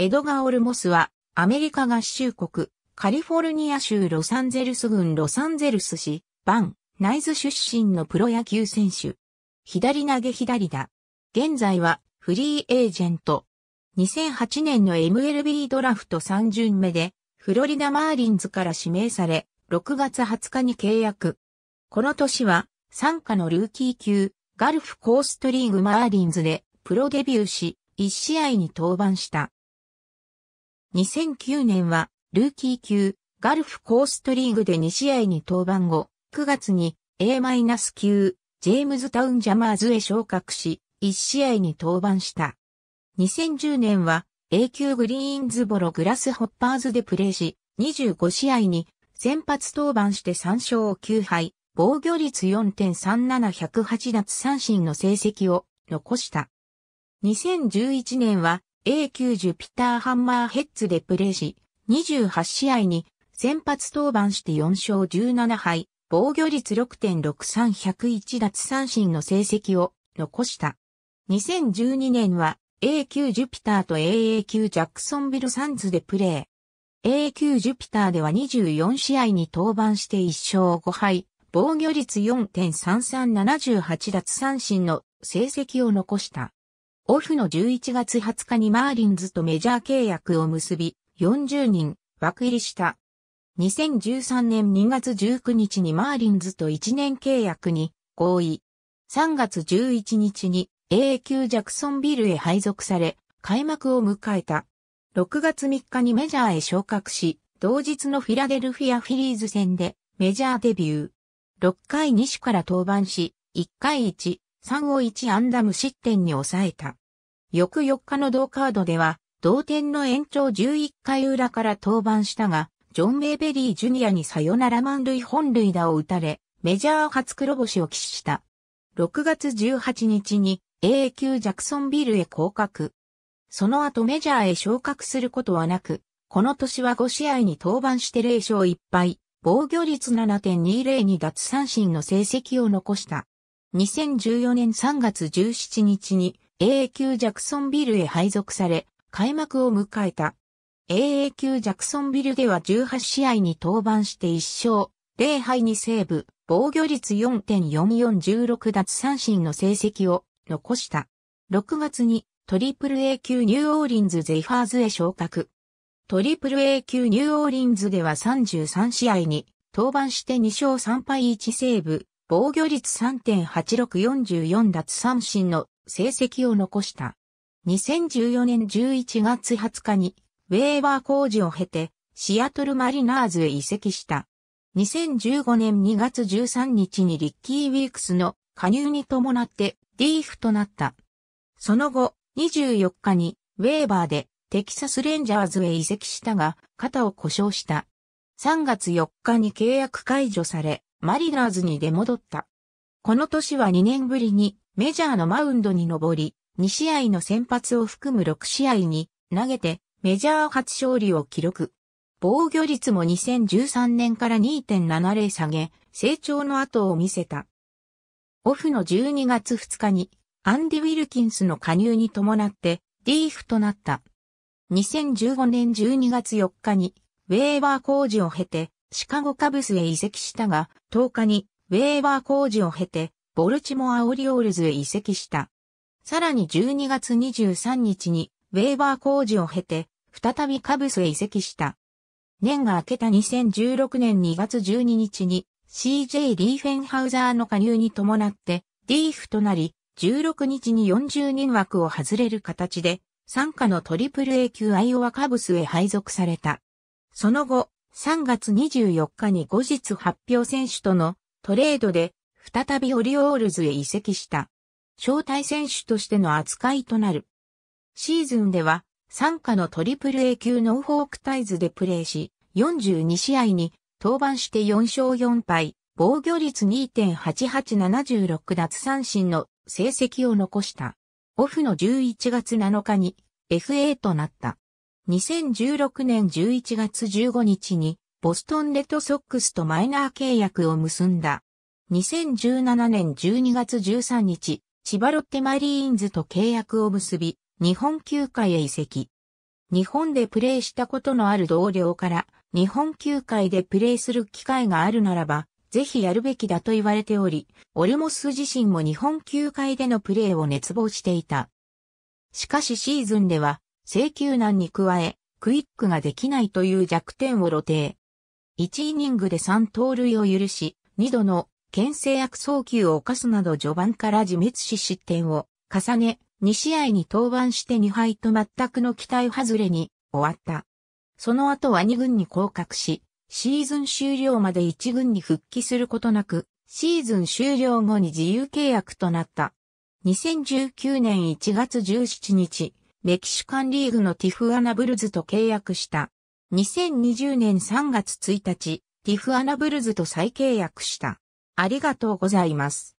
エドガー・オルモスは、アメリカ合衆国、カリフォルニア州ロサンゼルス郡ロサンゼルス市、バン、ナイズ出身のプロ野球選手。左投げ左打。現在は、フリーエージェント。2008年の MLB ドラフト3巡目で、フロリダ・マーリンズから指名され、6月20日に契約。この年は、参加のルーキー級、ガルフコーストリーグマーリンズで、プロデビューし、1試合に登板した。2009年は、ルーキー級、ガルフコーストリーグで2試合に登板後、9月に A- 級、ジェームズタウンジャマーズへ昇格し、1試合に登板した。2010年は A 級グリーンズボログラスホッパーズでプレーし、25試合に先発登板して3勝9敗、防御率4.37108奪三振の成績を残した。2011年は A9 ジュピターハンマーヘッツでプレーし、28試合に先発登板して4勝17敗、防御率6.63101奪三振の成績を残した。2012年は A9 ジュピターと a a 級ジャクソンビルサンズでプレー。A9 ジュピターでは24試合に登板して1勝5敗、防御率4.3378奪三振の成績を残した。オフの11月20日にマーリンズとメジャー契約を結び、40人、枠入りした。2013年2月19日にマーリンズと1年契約に合意。3月11日に A 級ジャクソンビルへ配属され、開幕を迎えた。6月3日にメジャーへ昇格し、同日のフィラデルフィアフィリーズ戦でメジャーデビュー。6回種から登板し、1回1、3を1アンダム失点に抑えた。翌4日の同カードでは、同点の延長11回裏から登板したが、ジョン・メイベリー・ジュニアにサヨナラ満塁本塁打を打たれ、メジャー初黒星を喫した。6月18日に A 級ジャクソンビルへ降格。その後メジャーへ昇格することはなく、この年は5試合に登板して0勝1敗、防御率7.20に奪三振の成績を残した。2014年3月17日に AA 級ジャクソンビルへ配属され、開幕を迎えた。AA 級ジャクソンビルでは18試合に登板して1勝、0敗2セーブ、防御率4.4416奪三振の成績を残した。6月にトリプル A 級ニューオーリンズゼイファーズへ昇格。トリプル A 級ニューオーリンズでは33試合に登板して2勝3敗1セーブ、防御率3.8644奪三振の成績を残した。2014年11月20日に、ウェーバー工事を経て、シアトルマリナーズへ移籍した。2015年2月13日にリッキー・ウィークスの加入に伴ってディーフとなった。その後、24日にウェーバーでテキサス・レンジャーズへ移籍したが、肩を故障した。3月4日に契約解除され、マリナーズに出戻った。この年は2年ぶりにメジャーのマウンドに上り、2試合の先発を含む6試合に投げてメジャー初勝利を記録。防御率も2013年から2.70下げ、成長の後を見せた。オフの12月2日にアンディ・ウィルキンスの加入に伴ってリーフとなった。2015年12月4日にウェーバー工事を経てシカゴカブスへ移籍したが、10日にウェーバー工事を経て、ボルチモアオリオールズへ移籍した。さらに12月23日にウェーバー工事を経て、再びカブスへ移籍した。年が明けた2016年2月12日に CJ リーフェンハウザーの加入に伴ってディーフとなり、16日に40人枠を外れる形で、参加のトリプル A 級アイオワカブスへ配属された。その後、3月24日に後日発表選手とのトレードで再びオリオールズへ移籍した。招待選手としての扱いとなる。シーズンでは、参加のトリプル A 級ノーホークタイズでプレーし、42試合に登板して4勝4敗、防御率2.8876奪三振の成績を残した。オフの11月7日に FA となった。2016年11月15日にボストンレッドソックスとマイナー契約を結んだ。2017年12月13日、千葉ロッテマリーンズと契約を結び、日本球界へ移籍。日本でプレーしたことのある同僚から、日本球界でプレーする機会があるならば、ぜひやるべきだと言われており、オルモス自身も日本球界でのプレーを熱望していた。しかしシーズンでは、請求難に加え、クイックができないという弱点を露呈。1イニングで3盗塁を許し、2度の牽制悪送球を犯すなど序盤から自滅し失点を重ね、2試合に登板して2敗と全くの期待外れに終わった。その後は2軍に降格し、シーズン終了まで1軍に復帰することなく、シーズン終了後に自由契約となった。2019年1月17日、メキシカンリーグのティフアナブルズと契約した。2020年3月1日、ティフアナブルズと再契約した。ありがとうございます。